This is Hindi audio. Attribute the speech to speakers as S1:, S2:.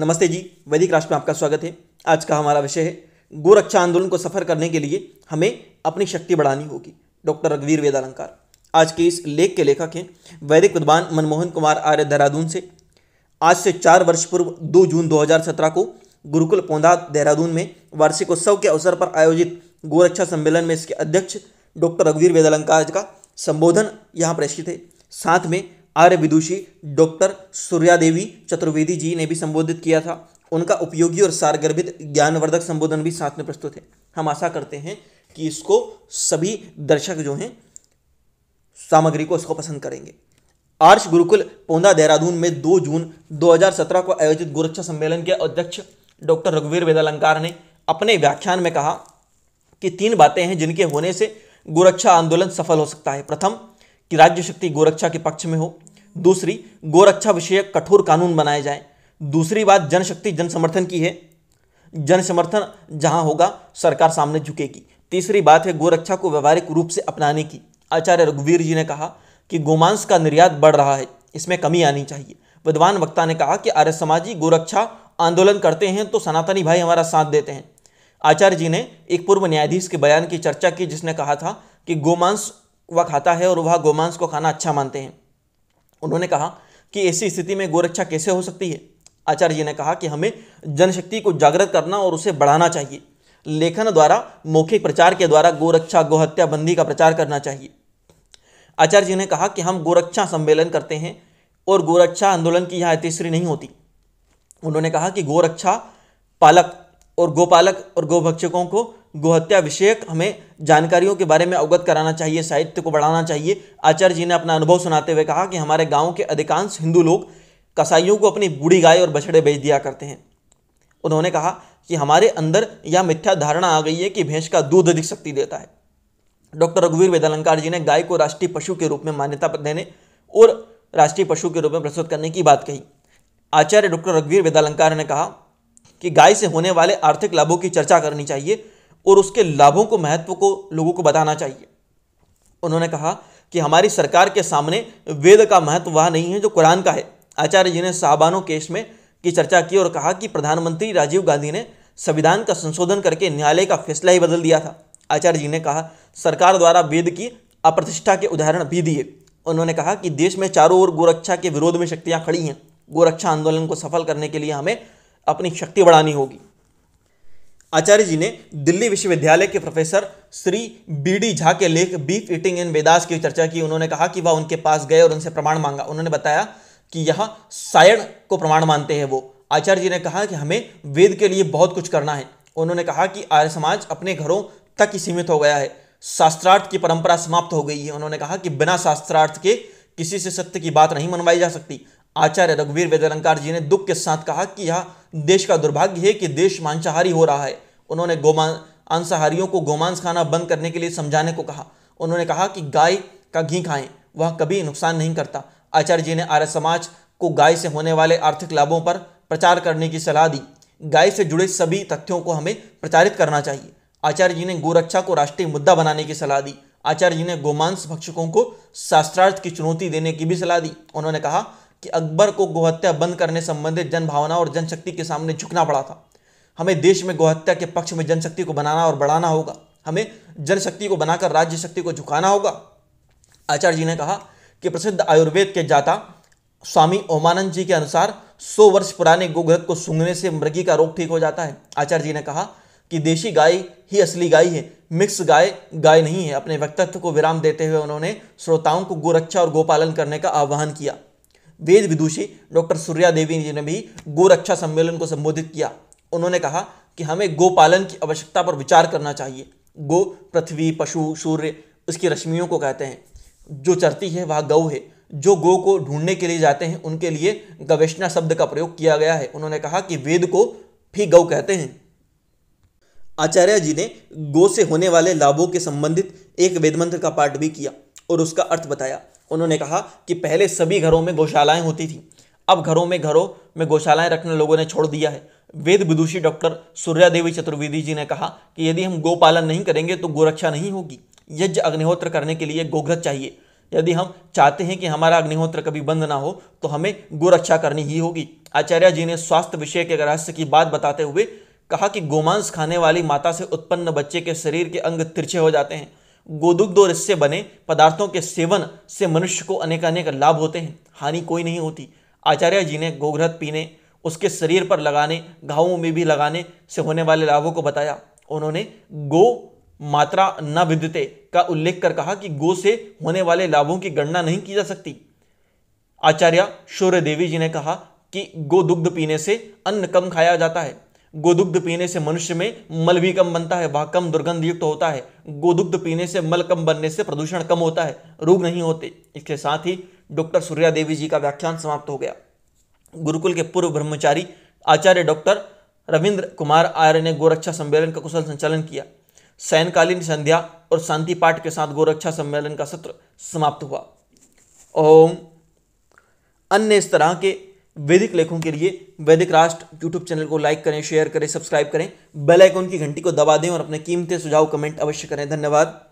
S1: नमस्ते जी वैदिक राष्ट्र में आपका स्वागत है आज का हमारा विषय है गोरक्षा आंदोलन को सफर करने के लिए हमें अपनी शक्ति बढ़ानी होगी डॉक्टर रघुवीर वेदालंकार आज के इस लेख के लेखक हैं वैदिक विद्वान मनमोहन कुमार आर्य देहरादून से आज से चार वर्ष पूर्व दो जून दो को गुरुकुल पौधा देहरादून में वार्षिकोत्सव के अवसर पर आयोजित गोरक्षा सम्मेलन में इसके अध्यक्ष डॉक्टर रघुवीर वेदालंकार का संबोधन यहाँ प्रेषित है साथ में आर्य विदुषी डॉक्टर सूर्या देवी चतुर्वेदी जी ने भी संबोधित किया था उनका उपयोगी और सारगर्भित ज्ञानवर्धक संबोधन भी साथ में प्रस्तुत है हम आशा करते हैं कि इसको सभी दर्शक जो हैं सामग्री को इसको पसंद करेंगे आर्ष गुरुकुल पौधा देहरादून में 2 जून 2017 को आयोजित गोरक्षा सम्मेलन के अध्यक्ष डॉक्टर रघुवीर वेदालंकार ने अपने व्याख्यान में कहा कि तीन बातें हैं जिनके होने से गोरक्षा आंदोलन सफल हो सकता है प्रथम कि राज्य शक्ति गोरक्षा के पक्ष में हो दूसरी गोरक्षा विषयक कठोर कानून बनाए जाए दूसरी बात जनशक्ति जन समर्थन की है जन समर्थन होगा सरकार सामने झुकेगी तीसरी बात है गोरक्षा को व्यवहारिक रूप से अपनाने की आचार्य रघुवीर जी ने कहा कि गोमांस का निर्यात बढ़ रहा है इसमें कमी आनी चाहिए विद्वान वक्ता ने कहा कि आर्य समाजी गोरक्षा आंदोलन करते हैं तो सनातनी भाई हमारा साथ देते हैं आचार्य जी ने एक पूर्व न्यायाधीश के बयान की चर्चा की जिसने कहा था कि गोमांस वह खाता है और वह गोमांस को खाना अच्छा मानते हैं उन्होंने कहा कि ऐसी स्थिति में गोरक्षा कैसे हो सकती है आचार्य जी ने कहा कि हमें जनशक्ति को जागृत करना और उसे बढ़ाना चाहिए लेखन द्वारा मौखिक प्रचार के द्वारा गोरक्षा गोहत्या बंदी का प्रचार करना चाहिए आचार्य जी ने कहा कि हम गोरक्षा सम्मेलन करते हैं और गोरक्षा आंदोलन की यहाँ तीसरी नहीं होती उन्होंने कहा कि गोरक्षा पालक और गोपालक और गोभक्षकों को गोहत्या विषयक हमें जानकारियों के बारे में अवगत कराना चाहिए साहित्य को बढ़ाना चाहिए आचार्य जी ने अपना अनुभव सुनाते हुए कहा कि हमारे गाँव के अधिकांश हिंदू लोग कसाईयों को अपनी बूढ़ी गाय और बछड़े बेच दिया करते हैं उन्होंने कहा कि हमारे अंदर यह मिथ्या धारणा आ गई है कि भैंस का दूध अधिक शक्ति देता है डॉक्टर रघुवीर वेदालंकार जी ने गाय को राष्ट्रीय पशु के रूप में मान्यता देने और राष्ट्रीय पशु के रूप में प्रस्तुत करने की बात कही आचार्य डॉक्टर रघुवीर वेदालंकार ने कहा कि गाय से होने वाले आर्थिक लाभों की चर्चा करनी चाहिए और उसके लाभों को महत्व को लोगों को बताना चाहिए उन्होंने कहा कि हमारी सरकार के सामने वेद का महत्व वह नहीं है जो कुरान का है आचार्य जी ने साहबानो केस में की चर्चा की और कहा कि प्रधानमंत्री राजीव गांधी ने संविधान का संशोधन करके न्यायालय का फैसला ही बदल दिया था आचार्य जी ने कहा सरकार द्वारा वेद की अप्रतिष्ठा के उदाहरण भी दिए उन्होंने कहा कि देश में चारों ओर गोरक्षा के विरोध में शक्तियाँ खड़ी हैं गोरक्षा आंदोलन को सफल करने के लिए हमें अपनी शक्ति बढ़ानी होगी आचार्य जी ने दिल्ली विश्वविद्यालय के professor Shri B D Jha के लेख बीफ ईटिंग इन वेदास की चर्चा की उन्होंने कहा कि वह उनके पास गए और उनसे प्रमाण मांगा उन्होंने बताया कि यह सायण को प्रमाण मानते हैं वो आचार्य जी ने कहा कि हमें वेद के लिए बहुत कुछ करना है उन्होंने कहा कि आर्य समाज अपने घरों तक ही सीमित हो गया है शास्त्रार्थ की परंपरा समाप्त हो गई है उन्होंने कहा कि बिना शास्त्रार्थ के किसी से सत्य की बात नहीं मनवाई जा सकती आचार्य रघुवीर वेदरंकार जी ने दुख के साथ कहा कि यह देश का दुर्भाग्य है कि देश मांसाहारी हो रहा है उन्होंने गोमांसाहारियों को गोमांस खाना बंद करने के लिए समझाने को कहा उन्होंने कहा कि गाय का घी खाएं वह कभी नुकसान नहीं करता आचार्य जी ने आर्य समाज को गाय से होने वाले आर्थिक लाभों पर प्रचार करने की सलाह दी गाय से जुड़े सभी तथ्यों को हमें प्रचारित करना चाहिए आचार्य जी ने गोरक्षा को राष्ट्रीय मुद्दा बनाने की सलाह दी आचार्य जी ने गोमांस भक्षकों को शास्त्रार्थ की चुनौती देने की भी सलाह दी उन्होंने कहा कि अकबर को गोहत्या बंद करने संबंधित जनभावना और जनशक्ति के सामने झुकना पड़ा था हमें देश में गोहत्या के पक्ष में जनशक्ति को बनाना और बढ़ाना होगा हमें जनशक्ति को बनाकर राज्य शक्ति को झुकाना होगा आचार्य जी ने कहा कि प्रसिद्ध आयुर्वेद के जाता स्वामी ओमानंद जी के अनुसार 100 वर्ष पुराने गोग्रत को सूंघने से मृगी का रोग ठीक हो जाता है आचार्य जी ने कहा कि देशी गाय ही असली गाय है मिक्स गाय गाय नहीं है अपने व्यक्तित्व को विराम देते हुए उन्होंने श्रोताओं को गोरक्षा और गोपालन करने का आह्वान किया वेद विदुषी डॉक्टर सूर्या देवी जी ने भी गोरक्षा सम्मेलन को संबोधित किया उन्होंने कहा कि हमें गोपालन की आवश्यकता पर विचार करना चाहिए गो पृथ्वी पशु सूर्य उसकी रश्मियों को कहते हैं जो चरती है वह गौ है जो गो को ढूंढने के लिए जाते हैं उनके लिए गवेशा शब्द का प्रयोग किया गया है उन्होंने कहा कि वेद को भी गौ कहते हैं आचार्य जी ने गो से होने वाले लाभों के संबंधित एक वेदमंत्र का पाठ भी किया और उसका अर्थ बताया उन्होंने कहा कि पहले सभी घरों में गौशालाएं होती थी अब घरों में घरों में गौशालाएं रखना लोगों ने छोड़ दिया है वेद विदुषी डॉक्टर सूर्या देवी चतुर्वेदी जी ने कहा कि यदि हम गोपालन नहीं करेंगे तो गोरक्षा नहीं होगी यज्ञ अग्निहोत्र करने के लिए गोग्रत चाहिए यदि हम चाहते हैं कि हमारा अग्निहोत्र कभी बंद ना हो तो हमें गोरक्षा करनी ही होगी आचार्य जी ने स्वास्थ्य विषय के रहस्य की बात बताते हुए कहा कि गोमांस खाने वाली माता से उत्पन्न बच्चे के शरीर के अंग तिरछे हो जाते हैं गोदुग्ध और इससे बने पदार्थों के सेवन से मनुष्य को अनेक अनेक लाभ होते हैं हानि कोई नहीं होती आचार्य जी ने गोघ्रत पीने उसके शरीर पर लगाने घावों में भी लगाने से होने वाले लाभों को बताया उन्होंने गो मात्रा न विद्यते का उल्लेख कर कहा कि गो से होने वाले लाभों की गणना नहीं की जा सकती आचार्य सूर्य देवी जी ने कहा कि गो दुग्ध पीने से अन्न कम खाया जाता है गोदुग्ध पीने से मनुष्य में मल भी कम बनता है वह कम दुर्गंध युक्त होता है गोदुग्ध पीने से मल कम बनने से प्रदूषण कम होता है रोग नहीं होते इसके साथ ही डॉक्टर सूर्या देवी जी का व्याख्यान समाप्त हो गया गुरुकुल के पूर्व ब्रह्मचारी आचार्य डॉक्टर रविंद्र कुमार आर्य ने गोरक्षा सम्मेलन का कुशल संचालन किया सैनकालीन संध्या और शांति पाठ के साथ गोरक्षा सम्मेलन का सत्र समाप्त हुआ ओम अन्य इस तरह के वैदिक लेखों के लिए वैदिक राष्ट्र यूट्यूब चैनल को लाइक करें शेयर करें सब्सक्राइब करें बेल आइकन की घंटी को दबा दें और अपने कीमती सुझाव कमेंट अवश्य करें धन्यवाद